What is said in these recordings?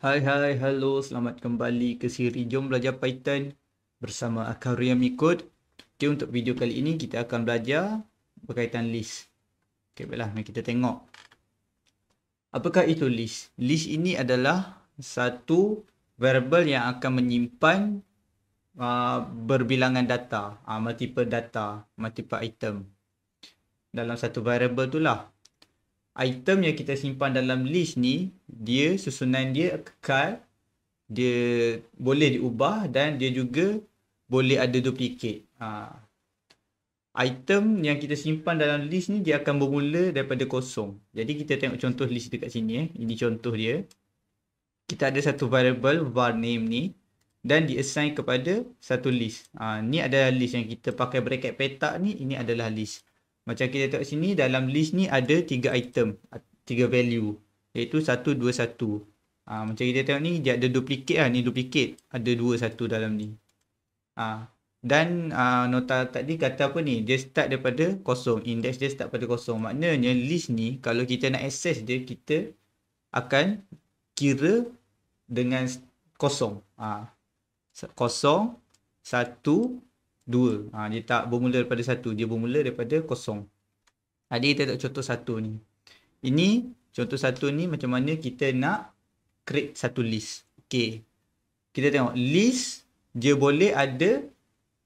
Hai hai, hello, selamat kembali ke siri Jom Belajar Python bersama Akarium Ikut. Okay, untuk video kali ini kita akan belajar berkaitan list. Okay, baiklah, mari kita tengok. Apakah itu list? List ini adalah satu variable yang akan menyimpan uh, berbilangan data, uh, multiple data, multiple item. Dalam satu variable itulah item yang kita simpan dalam list ni dia susunan dia kekal dia boleh diubah dan dia juga boleh ada duplicate ha. item yang kita simpan dalam list ni dia akan bermula daripada kosong jadi kita tengok contoh list dekat sini eh. ini contoh dia kita ada satu variable var name ni dan diassign kepada satu list ha. ni adalah list yang kita pakai bracket petak ni ini adalah list macam kita tengok sini dalam list ni ada tiga item, tiga value iaitu 1 2 1. Ha, macam kita tengok ni dia ada duplicate lah ni duplicate ada 2 1 dalam ni. Ha, dan ha, nota tadi kata apa ni dia start daripada kosong, index dia start pada kosong. Maknanya list ni kalau kita nak access dia kita akan kira dengan kosong. Ha, kosong, satu Dua. Ha, dia tak bermula daripada satu. Dia bermula daripada kosong. Jadi ha, kita tak contoh satu ni. Ini contoh satu ni macam mana kita nak create satu list. Okay. Kita tengok list dia boleh ada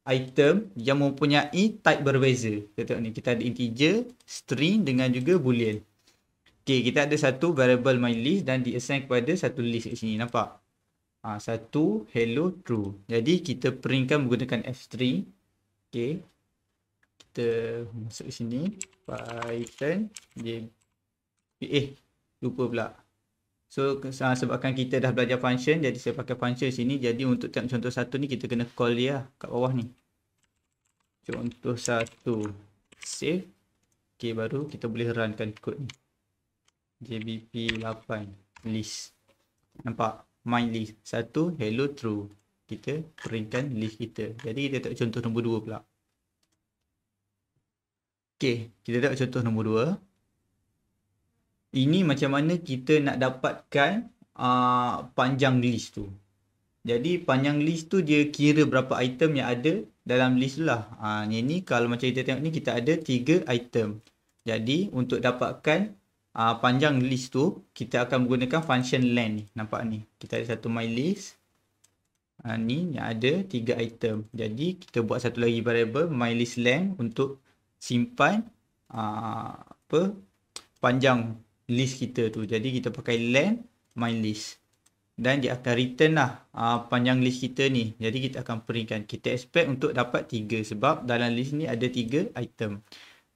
item yang mempunyai type berbeza. Kita tengok ni. Kita ada integer, string dengan juga boolean. Okay. Kita ada satu variable my list dan diassign kepada satu list kat sini. Nampak? Ha, satu, hello, true. Jadi kita printkan menggunakan F3. Okay. Kita masuk sini. Python. Dia... Eh, lupa pula. So ah, sebabkan kita dah belajar function, jadi saya pakai function sini. Jadi untuk tiap contoh satu ni, kita kena call dia lah, kat bawah ni. Contoh satu. Save. Okay, baru kita boleh runkan kod ni. JBP8 list. Nampak? my list. Satu, hello true. Kita peringkan list kita. Jadi kita tengok contoh nombor dua pula. Okay, kita tengok contoh nombor dua. Ini macam mana kita nak dapatkan uh, panjang list tu. Jadi panjang list tu dia kira berapa item yang ada dalam list lah. Uh, ah, yang ni kalau macam kita tengok ni kita ada tiga item. Jadi untuk dapatkan uh, panjang list tu kita akan menggunakan function len ni nampak ni kita ada satu my list uh, ni yang ada tiga item jadi kita buat satu lagi variable my list len untuk simpan uh, apa panjang list kita tu jadi kita pakai len my list dan dia akan return lah uh, panjang list kita ni jadi kita akan peringkan kita expect untuk dapat tiga sebab dalam list ni ada tiga item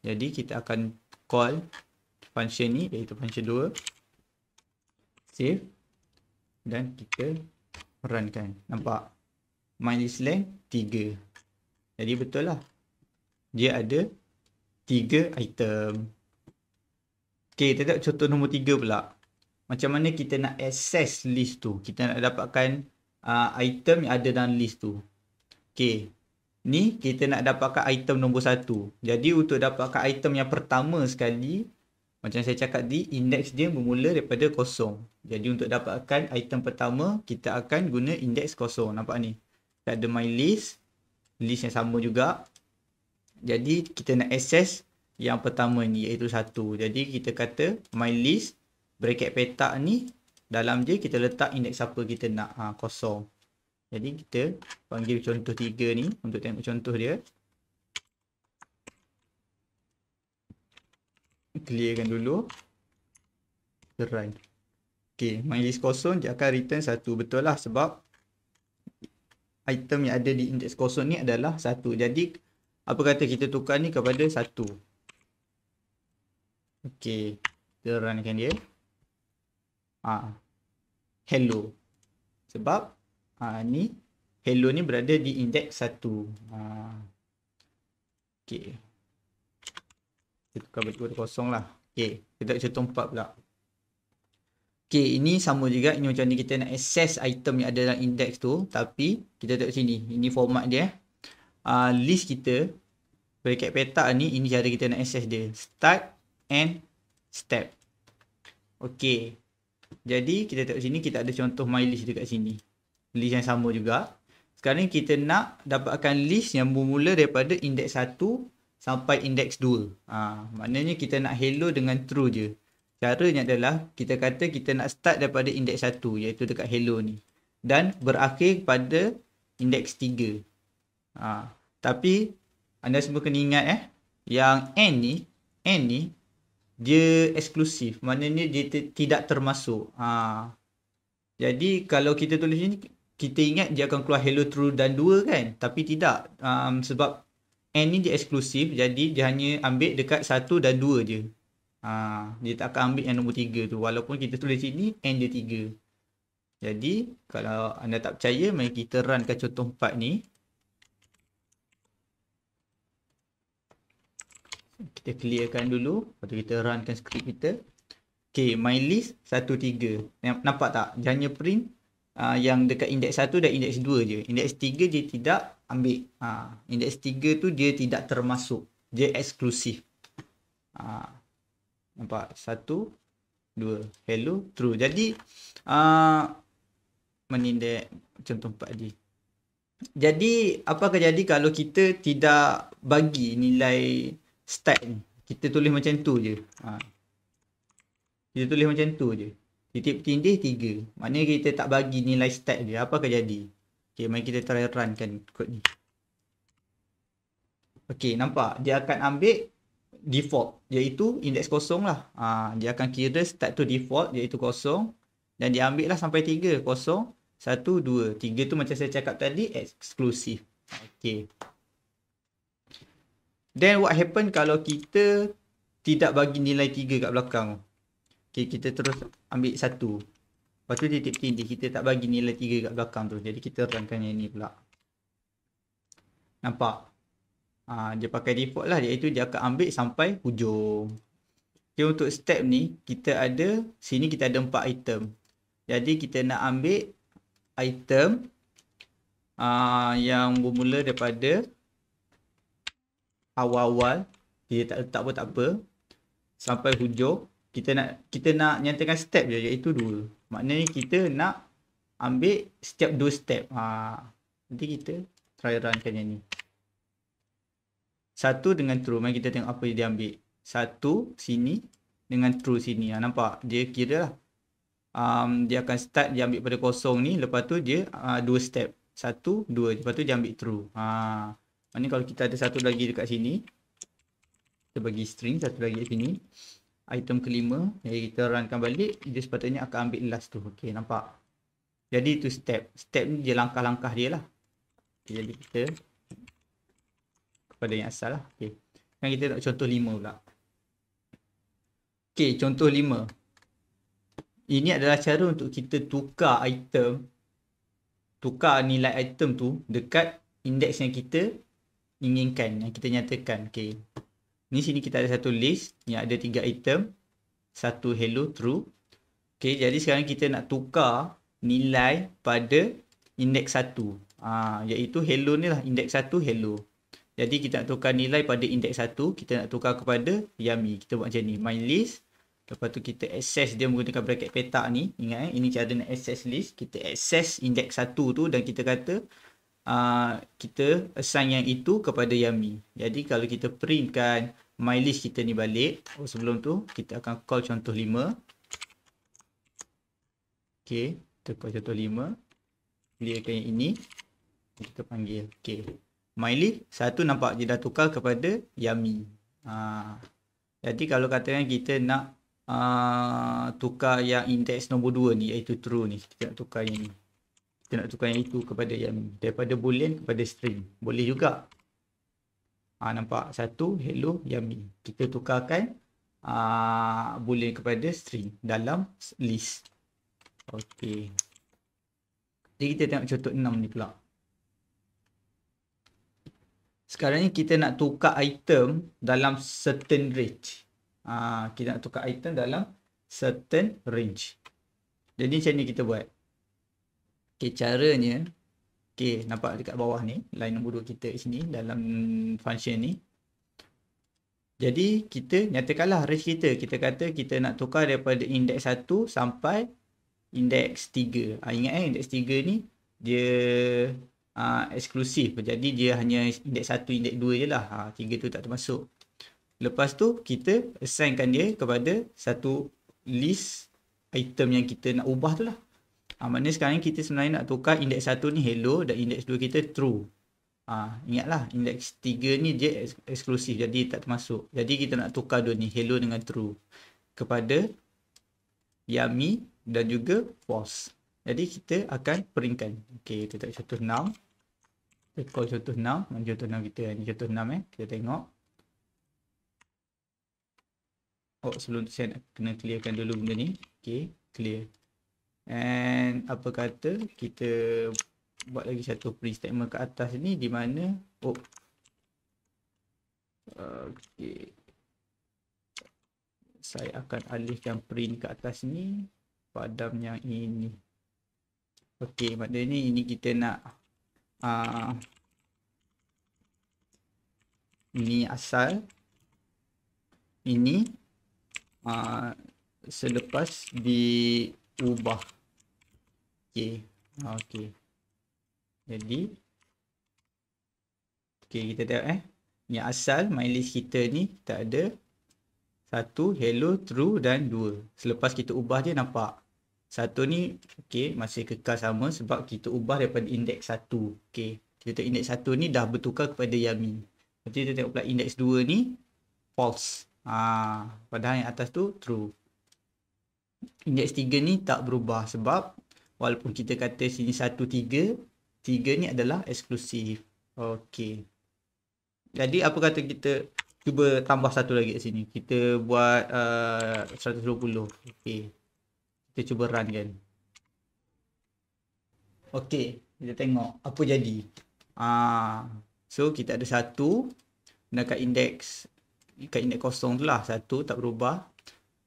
jadi kita akan call function ni iaitu function 2 save dan kita runkan nampak mylist.len 3 jadi betul lah dia ada 3 item ok kita tengok contoh nombor 3 pula macam mana kita nak access list tu kita nak dapatkan uh, item yang ada dalam list tu ok ni kita nak dapatkan item nombor 1 jadi untuk dapatkan item yang pertama sekali macam saya cakap di indeks dia bermula daripada kosong. Jadi untuk dapatkan item pertama, kita akan guna indeks kosong. Nampak ni? Kita ada my list. List yang sama juga. Jadi kita nak access yang pertama ni iaitu satu. Jadi kita kata my list bracket petak ni dalam je kita letak indeks apa kita nak ha, kosong. Jadi kita panggil contoh tiga ni untuk tengok contoh dia. clearkan dulu run okey my list kosong dia akan return satu betul lah sebab item yang ada di index kosong ni adalah satu jadi apa kata kita tukar ni kepada satu okey kita kan dia ah hello sebab ah ni hello ni berada di index satu ah ha. okey kita tukar balik kepada kosong lah. Okay. Kita tak contoh empat pula. Okay. Ini sama juga. Ini macam ni kita nak access item yang ada dalam index tu. Tapi kita tak sini. Ini format dia. Uh, list kita. Bracket petak ni. Ini cara kita nak access dia. Start and step. Okay. Jadi kita tak sini. Kita ada contoh my list dekat sini. List yang sama juga. Sekarang kita nak dapatkan list yang bermula daripada index 1 sampai indeks 2. Ha, maknanya kita nak hello dengan true je. Caranya adalah kita kata kita nak start daripada indeks 1 iaitu dekat hello ni. Dan berakhir pada indeks 3. Ha, tapi anda semua kena ingat eh. Yang N ni, N ni dia eksklusif. Maknanya dia tidak termasuk. Ha. Jadi kalau kita tulis ni, kita ingat dia akan keluar hello true dan 2 kan. Tapi tidak. Um, sebab N ni dia eksklusif jadi dia hanya ambil dekat satu dan dua je. Ha, dia tak akan ambil yang nombor tiga tu walaupun kita tulis sini N dia tiga. Jadi kalau anda tak percaya mari kita runkan contoh 4 ni. Kita clearkan dulu lepas tu kita runkan skrip kita. Okay, my list 1, 3. Nampak tak? Dia hanya print Ah, yang dekat indeks satu dan indeks dua je. Indeks tiga dia tidak ambil. Ha, ah, indeks tiga tu dia tidak termasuk. Dia eksklusif. Ha, nampak? 1, 2. Hello, true. Jadi, uh, menindek contoh 4 dia. Jadi, apa akan jadi kalau kita tidak bagi nilai stat ni? Kita tulis macam tu je. Ha. Kita tulis macam tu je titik tindih 3 maknanya kita tak bagi nilai stack dia apa akan jadi okey mari kita try run kan kod ni okey nampak dia akan ambil default iaitu indeks kosong lah ha, dia akan kira stack tu default iaitu kosong dan dia ambil lah sampai 3 kosong 1 2 3 tu macam saya cakap tadi eksklusif okey then what happen kalau kita tidak bagi nilai 3 kat belakang okey kita terus ambil satu Lepas tu titik tindih kita tak bagi nilai tiga kat belakang tu Jadi kita rangkan yang ni pula Nampak? Ha, dia pakai default lah iaitu dia akan ambil sampai hujung Okay untuk step ni kita ada Sini kita ada empat item Jadi kita nak ambil item Uh, yang bermula daripada awal-awal dia tak letak pun tak apa sampai hujung kita nak kita nak nyatakan step je iaitu dua. Maknanya kita nak ambil setiap dua step. Ha. Nanti kita try runkan yang ni. Satu dengan true. Mari kita tengok apa dia ambil. Satu sini dengan true sini. Ha, nampak? Dia kira lah. Um, dia akan start dia ambil pada kosong ni. Lepas tu dia uh, dua step. Satu, dua. Lepas tu dia ambil true. Ha. Maknanya kalau kita ada satu lagi dekat sini. Kita bagi string satu lagi sini item kelima jadi kita runkan balik dia sepatutnya akan ambil last tu okey nampak jadi itu step step ni je langkah-langkah dia lah okay, jadi kita kepada yang asal lah okey sekarang kita nak contoh lima pula okey contoh lima ini adalah cara untuk kita tukar item tukar nilai item tu dekat indeks yang kita inginkan yang kita nyatakan okey Ni sini kita ada satu list yang ada tiga item. Satu hello true. Okay, jadi sekarang kita nak tukar nilai pada indeks satu. Ha, iaitu hello ni lah. Indeks satu hello. Jadi kita nak tukar nilai pada indeks satu. Kita nak tukar kepada yummy. Kita buat macam ni. My list. Lepas tu kita access dia menggunakan bracket petak ni. Ingat eh. Ini cara nak access list. Kita access indeks satu tu dan kita kata uh, kita assign yang itu kepada Yami. Jadi kalau kita printkan kan my list kita ni balik. Oh, sebelum tu, kita akan call contoh 5. Okay, kita call contoh 5. Clearkan yang ini. Kita panggil. Okay. My list, satu nampak dia dah tukar kepada Yami. Ha. Jadi kalau katakan kita nak uh, tukar yang index nombor 2 ni, iaitu true ni. Kita nak tukar yang ni. Kita nak tukar yang itu kepada yang daripada boolean kepada string. Boleh juga. Ha, nampak satu hello yummy. Kita tukarkan a uh, boolean kepada string dalam list. Okey. Jadi kita tengok contoh 6 ni pula. Sekarang ni kita nak tukar item dalam certain range. Ha, kita nak tukar item dalam certain range. Jadi macam ni kita buat. Okay, caranya Okay, nampak dekat bawah ni, line nombor 2 kita di sini dalam function ni. Jadi kita nyatakanlah range kita. Kita kata kita nak tukar daripada indeks 1 sampai indeks 3. Ha, ah, ingat kan eh, index 3 ni dia ha, eksklusif. Jadi dia hanya indeks 1, indeks 2 je lah. Ha, ah, 3 tu tak termasuk. Lepas tu kita assignkan dia kepada satu list item yang kita nak ubah tu lah. Ha, maknanya sekarang kita sebenarnya nak tukar indeks 1 ni hello dan indeks 2 kita true. Ha, ingatlah indeks 3 ni dia eksklusif jadi tak termasuk. Jadi kita nak tukar dua ni hello dengan true kepada yummy dan juga false. Jadi kita akan peringkan. Okey, kita tak contoh 6. Kita call contoh 6. Mana contoh 6 kita? Ini contoh 6 eh. Kita tengok. Oh, sebelum tu saya nak kena clearkan dulu benda ni. Okey, clear. And apa kata kita buat lagi satu pre statement ke atas ni di mana oh okey saya akan alihkan print ke atas ni padam yang ini okey maknanya ini kita nak uh, ini asal ini uh, selepas diubah okey. Jadi okey kita tengok eh. Ni asal my list kita ni tak ada satu hello true dan dua. Selepas kita ubah dia nampak. Satu ni okey masih kekal sama sebab kita ubah daripada indeks satu. Okey. Kita tengok index 1 ni dah bertukar kepada yummy. Jadi kita tengok pula index 2 ni false. Ah ha, padahal yang atas tu true. Indeks tiga ni tak berubah sebab walaupun kita kata sini satu tiga, tiga ni adalah eksklusif okey jadi apa kata kita cuba tambah satu lagi kat sini kita buat uh, seratus dua puluh. okey kita cuba run kan okey kita tengok apa jadi ah so kita ada satu dan kat indeks kat indeks kosong tu lah satu tak berubah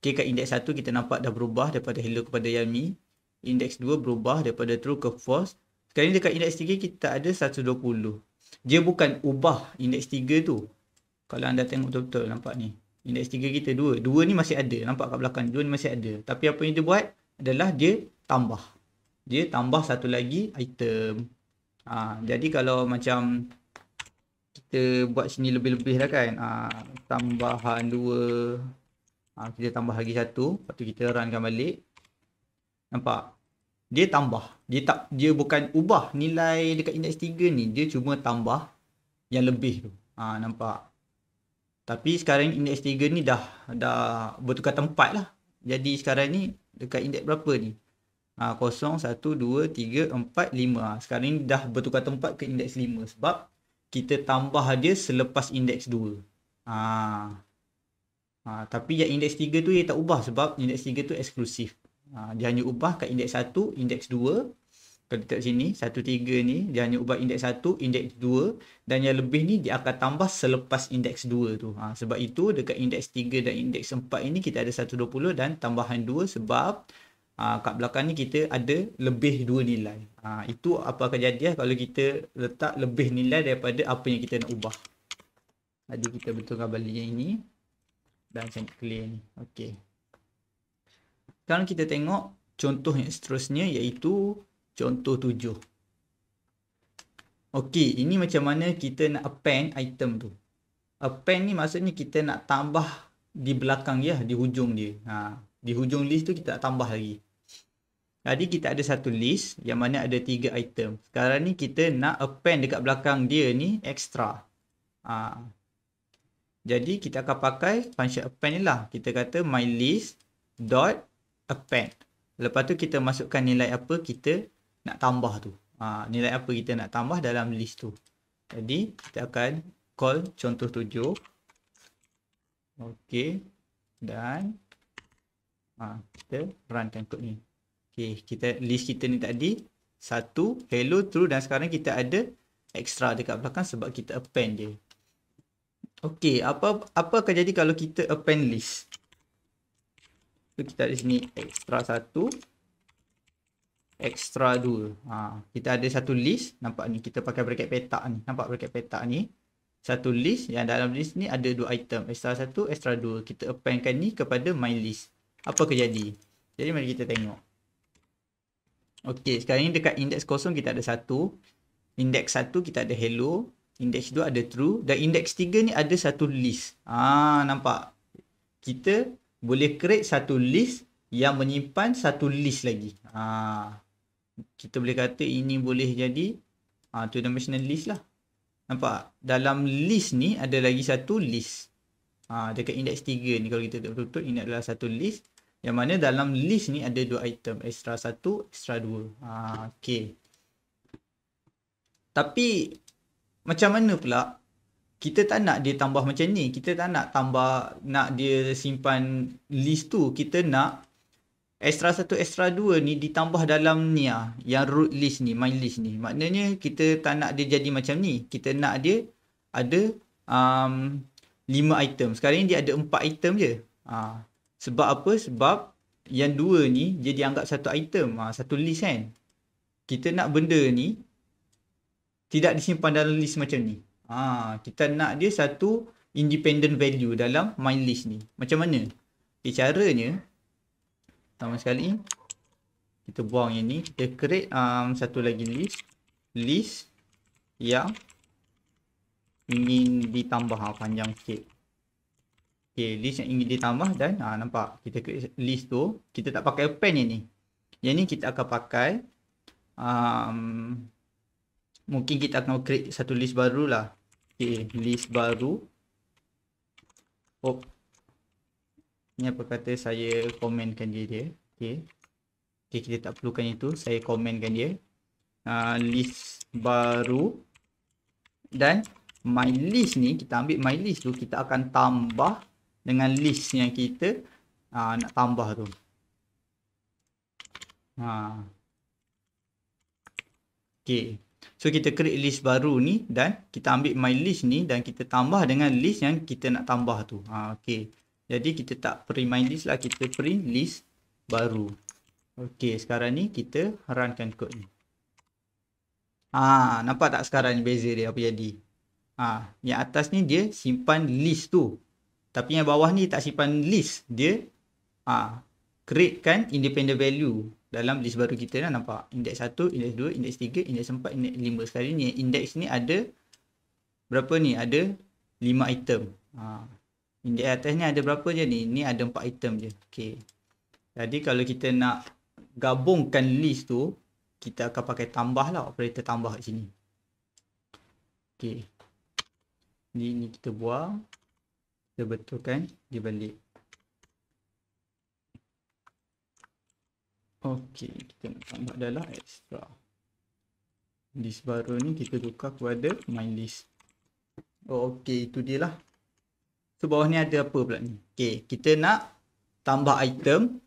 Okey, kat indeks 1 kita nampak dah berubah daripada hello kepada Yami indeks 2 berubah daripada true ke false. Sekarang ni dekat indeks 3 kita ada 120. Dia bukan ubah indeks 3 tu. Kalau anda tengok betul-betul nampak ni. Indeks 3 kita 2. 2 ni masih ada. Nampak kat belakang 2 ni masih ada. Tapi apa yang dia buat adalah dia tambah. Dia tambah satu lagi item. Ha, jadi kalau macam kita buat sini lebih-lebih lah kan. Ha, tambahan 2. Ha, kita tambah lagi satu. Lepas tu kita runkan balik. Nampak? Dia tambah. Dia tak dia bukan ubah nilai dekat indeks 3 ni. Dia cuma tambah yang lebih tu. Ha, nampak? Tapi sekarang indeks 3 ni dah dah bertukar tempat lah. Jadi sekarang ni dekat indeks berapa ni? Ha, 0, 1, 2, 3, 4, 5. Sekarang ni dah bertukar tempat ke indeks 5. Sebab kita tambah dia selepas indeks 2. Ha. Ha, tapi yang indeks 3 tu dia tak ubah sebab indeks 3 tu eksklusif. Ha, dia hanya ubah ke indeks 1, indeks 2 kalau kita sini 1, 3 ni dia hanya ubah indeks 1, indeks 2 dan yang lebih ni dia akan tambah selepas indeks 2 tu ha, sebab itu dekat indeks 3 dan indeks 4 ini kita ada 120 dan tambahan 2 sebab ha, kat belakang ni kita ada lebih 2 nilai ha, itu apa akan jadi eh, kalau kita letak lebih nilai daripada apa yang kita nak ubah jadi kita betulkan balik yang ini dan saya clear ni okay. Sekarang kita tengok contoh yang seterusnya iaitu contoh tujuh. Okey, ini macam mana kita nak append item tu. Append ni maksudnya kita nak tambah di belakang ya, di hujung dia. Ha, di hujung list tu kita nak tambah lagi. Jadi kita ada satu list yang mana ada tiga item. Sekarang ni kita nak append dekat belakang dia ni extra. Ha. Jadi kita akan pakai function append ni lah. Kita kata my list dot append. Lepas tu kita masukkan nilai apa kita nak tambah tu. Ha, nilai apa kita nak tambah dalam list tu. Jadi kita akan call contoh tujuh. Okey. Dan ha, kita runkan kod ni. Okay. Kita, list kita ni tadi satu hello true dan sekarang kita ada extra dekat belakang sebab kita append je. Okey. Apa, apa akan jadi kalau kita append list? So kita ada sini extra satu, extra dua. Ha, kita ada satu list nampak ni kita pakai bracket petak ni. Nampak bracket petak ni. Satu list yang dalam list ni ada dua item extra satu, extra dua. Kita appendkan ni kepada my list. Apa kejadi? Jadi mari kita tengok. Okey, sekarang ni dekat index kosong kita ada satu. Index satu kita ada hello. Index dua ada true. Dan index tiga ni ada satu list. Ah nampak? Kita boleh create satu list yang menyimpan satu list lagi. Ha, kita boleh kata ini boleh jadi ha, two dimensional list lah. Nampak? Dalam list ni ada lagi satu list. Ha, dekat index 3 ni kalau kita tak tutup ini adalah satu list. Yang mana dalam list ni ada dua item. Extra satu, extra dua. Ha, okay. Tapi macam mana pula kita tak nak dia tambah macam ni kita tak nak tambah nak dia simpan list tu kita nak extra satu, extra dua ni ditambah dalam ni ah yang root list ni main list ni maknanya kita tak nak dia jadi macam ni kita nak dia ada um, 5 item sekarang ni dia ada empat item je ha. sebab apa sebab yang dua ni dia dianggap satu item ha, satu list kan kita nak benda ni tidak disimpan dalam list macam ni Ha, kita nak dia satu independent value dalam my list ni. Macam mana? Okay, eh, caranya, pertama sekali, kita buang yang ni. Kita create um, satu lagi list. List yang ingin ditambah ah, panjang sikit. Okay, list yang ingin ditambah dan ha, nampak kita create list tu. Kita tak pakai pen yang ni. Yang ni kita akan pakai um, Mungkin kita akan create satu list baru lah Okay, list baru. Oh. Ni apa kata saya komenkan dia dia. Okay. Okay, kita tak perlukan itu. Saya komenkan dia. Uh, list baru. Dan my list ni, kita ambil my list tu. Kita akan tambah dengan list yang kita uh, nak tambah tu. Ha. Ah. Okay. So kita create list baru ni dan kita ambil my list ni dan kita tambah dengan list yang kita nak tambah tu. Ha, okay. Jadi kita tak print my list lah. Kita print list baru. Okay sekarang ni kita runkan code ni. Ah ha, nampak tak sekarang ni beza dia apa jadi. Ah ha, yang atas ni dia simpan list tu. Tapi yang bawah ni tak simpan list. Dia ah ha, create kan independent value dalam list baru kita dah nampak Indeks 1, indeks 2, indeks 3, indeks 4, indeks 5. sekali ni Indeks ni ada berapa ni? Ada 5 item. Ha. Index atas ni ada berapa je ni? Ni ada 4 item je. Okay. Jadi kalau kita nak gabungkan list tu, kita akan pakai tambah lah operator tambah kat sini. Okay. Ni, ni kita buang. Kita betulkan di balik. Okey, kita nak tambah adalah extra. List baru ni kita tukar kepada main list. Oh, okey, itu dia lah. So, bawah ni ada apa pula ni? Okey, kita nak tambah item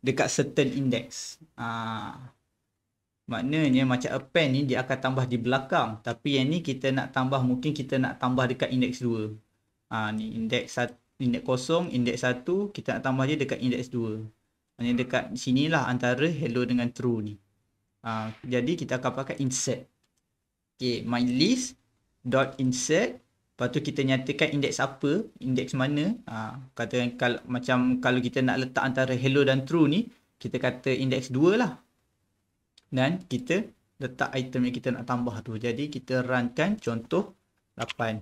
dekat certain index. Haa. Ah, maknanya macam append ni dia akan tambah di belakang. Tapi yang ni kita nak tambah, mungkin kita nak tambah dekat index 2. Haa, ah, ni index 1. Index 0, index 1, kita nak tambah dia dekat index dua. Maksudnya dekat lah antara hello dengan true ni. Uh, jadi kita akan pakai insert. Okay, my list dot insert. Lepas tu kita nyatakan indeks apa, indeks mana. Uh, ah, kata kalau, macam kalau kita nak letak antara hello dan true ni, kita kata indeks 2 lah. Dan kita letak item yang kita nak tambah tu. Jadi kita run kan contoh 8.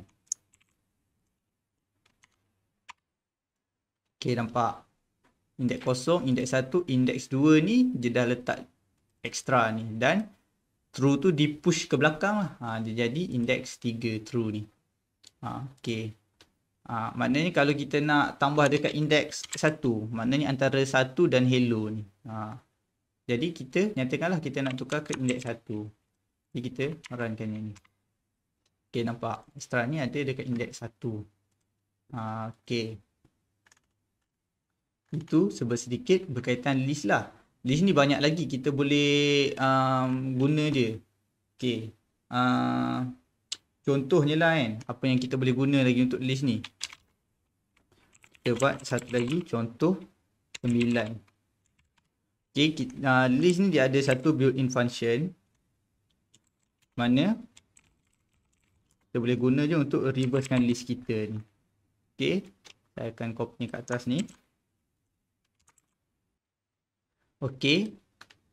Okay, nampak indeks kosong, indeks satu, indeks dua ni dia dah letak extra ni dan true tu di push ke belakang lah. Ha, dia jadi indeks tiga true ni. Ha, okay. Ha, maknanya kalau kita nak tambah dekat indeks satu, maknanya antara satu dan hello ni. Ha. Jadi kita nyatakanlah kita nak tukar ke indeks satu. Jadi kita runkan yang ni. Okay nampak? Extra ni ada dekat indeks satu. Ha, okay itu sebab sedikit berkaitan list lah list ni banyak lagi kita boleh um, guna dia okay uh, contohnya lah kan apa yang kita boleh guna lagi untuk list ni kita buat satu lagi contoh 9 okay kita, uh, list ni dia ada satu built in function mana kita boleh guna je untuk reversekan list kita ni okay saya akan copy ni kat atas ni Okey.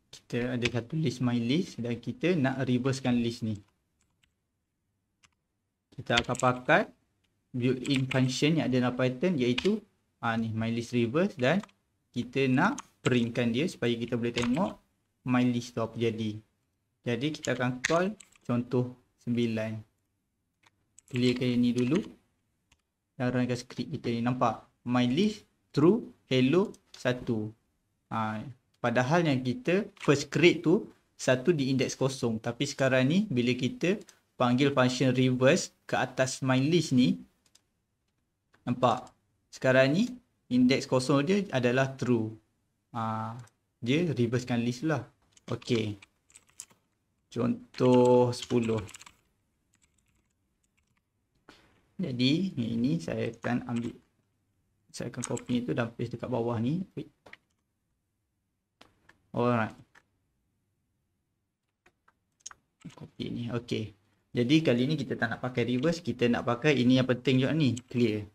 Kita ada satu list my list dan kita nak reversekan list ni. Kita akan pakai built in function yang ada dalam Python iaitu ah ni my list reverse dan kita nak printkan dia supaya kita boleh tengok my list tu apa jadi. Jadi kita akan call contoh 9. Clearkan yang ni dulu. Dan runkan script kita ni nampak my list true hello 1. ha. Ah, Padahal yang kita first create tu satu di index kosong. Tapi sekarang ni bila kita panggil function reverse ke atas my list ni. Nampak? Sekarang ni indeks kosong dia adalah true. Ha, dia reversekan list lah. Okay. Contoh 10. Jadi ini saya akan ambil. Saya akan copy tu dan paste dekat bawah ni alright copy ni Okay. jadi kali ni kita tak nak pakai reverse kita nak pakai ini yang penting juga ni clear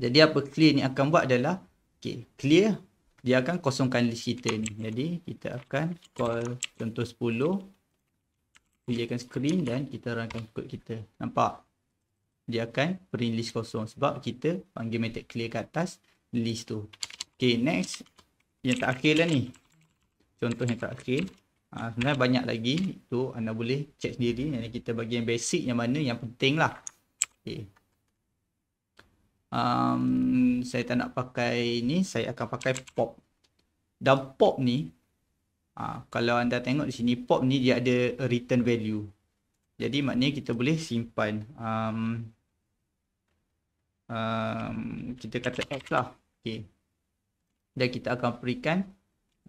jadi apa clear ni akan buat adalah okay clear dia akan kosongkan list kita ni jadi kita akan call contoh 10 clearkan screen dan kita runkan code kita nampak dia akan print list kosong sebab kita panggil method clear kat atas list tu Okay next yang lah ni Contoh yang terakhir. Ha, ah, sebenarnya banyak lagi itu anda boleh check sendiri yang kita bagi yang basic yang mana yang penting lah okay. um, saya tak nak pakai ini saya akan pakai pop dan pop ni ha, kalau anda tengok di sini pop ni dia ada return value jadi maknanya kita boleh simpan um, um, kita kata X lah okay. dan kita akan berikan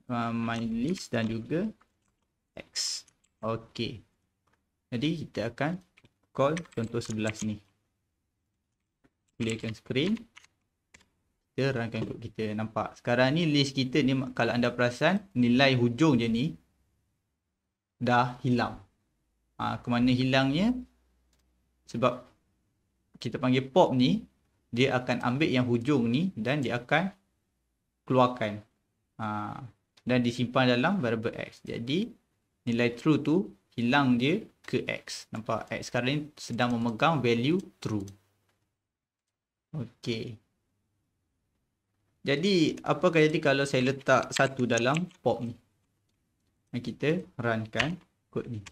Uh, my list dan juga X. Okey. Jadi kita akan call contoh sebelas ni. Clearkan screen. Kita rangkan kod kita. Nampak? Sekarang ni list kita ni kalau anda perasan nilai hujung je ni dah hilang. Ha, kemana hilangnya? Sebab kita panggil pop ni dia akan ambil yang hujung ni dan dia akan keluarkan. Haa dan disimpan dalam variable x. Jadi nilai true tu hilang dia ke x. Nampak x sekarang ni sedang memegang value true. Okey. Jadi apa jadi kalau saya letak satu dalam pop ni? Dan kita runkan kod ni.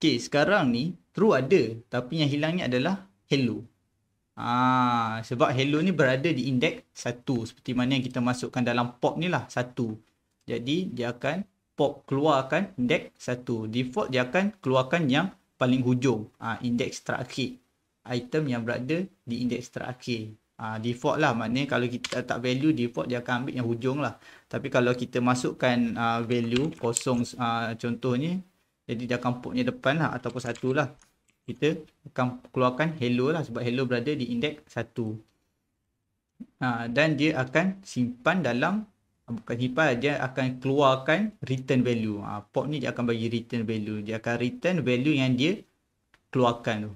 Okey, sekarang ni true ada tapi yang hilangnya adalah hello. Ah, sebab hello ni berada di indeks satu. Seperti mana yang kita masukkan dalam pop ni lah satu. Jadi dia akan pop keluarkan indeks satu. Default dia akan keluarkan yang paling hujung. Ah, indeks terakhir. Item yang berada di indeks terakhir. Ah, default lah maknanya kalau kita tak value default dia akan ambil yang hujung lah. Tapi kalau kita masukkan uh, value kosong uh, contohnya. Jadi dia akan popnya depan lah ataupun satu lah kita akan keluarkan hello lah sebab hello berada di indeks 1 ha, dan dia akan simpan dalam bukan simpan dia akan keluarkan return value ha, pop ni dia akan bagi return value dia akan return value yang dia keluarkan tu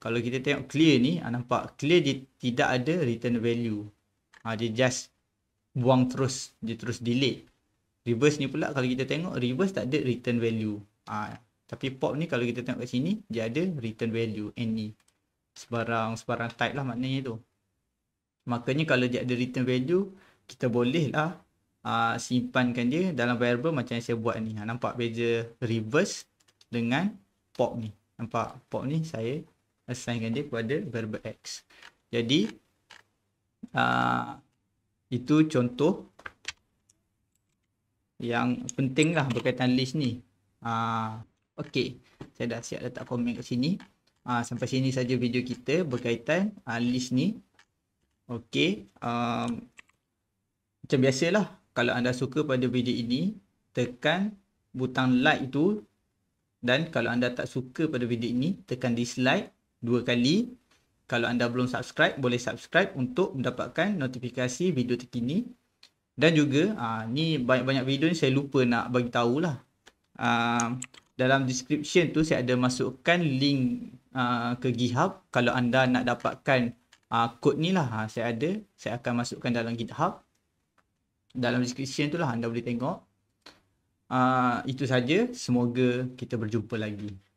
kalau kita tengok clear ni ha, nampak clear dia tidak ada return value ha, dia just buang terus dia terus delete reverse ni pula kalau kita tengok reverse tak ada return value ha, tapi pop ni kalau kita tengok kat sini, dia ada return value any. E. Sebarang, sebarang type lah maknanya tu. Makanya kalau dia ada return value, kita boleh lah uh, simpankan dia dalam variable macam yang saya buat ni. Ha, nampak beza reverse dengan pop ni. Nampak pop ni saya assignkan dia kepada variable x. Jadi, uh, itu contoh yang penting lah berkaitan list ni. Uh, Okey, saya dah siap letak komen kat sini. Ah uh, sampai sini saja video kita berkaitan uh, list ni. Okey, um, macam biasalah kalau anda suka pada video ini, tekan butang like tu dan kalau anda tak suka pada video ini, tekan dislike dua kali. Kalau anda belum subscribe, boleh subscribe untuk mendapatkan notifikasi video terkini. Dan juga, uh, ni banyak-banyak video ni saya lupa nak bagi tahulah. Uh, dalam description tu saya ada masukkan link uh, ke GitHub kalau anda nak dapatkan uh, kod ni lah uh, saya ada saya akan masukkan dalam GitHub dalam description tu lah anda boleh tengok uh, itu saja semoga kita berjumpa lagi